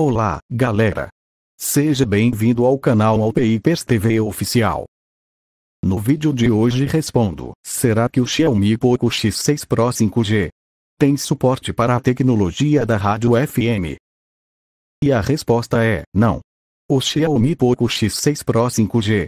Olá, galera! Seja bem-vindo ao canal Alpeipers TV Oficial. No vídeo de hoje respondo, será que o Xiaomi Poco X6 Pro 5G tem suporte para a tecnologia da rádio FM? E a resposta é, não. O Xiaomi Poco X6 Pro 5G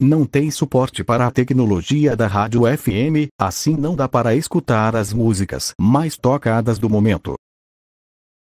não tem suporte para a tecnologia da rádio FM, assim não dá para escutar as músicas mais tocadas do momento.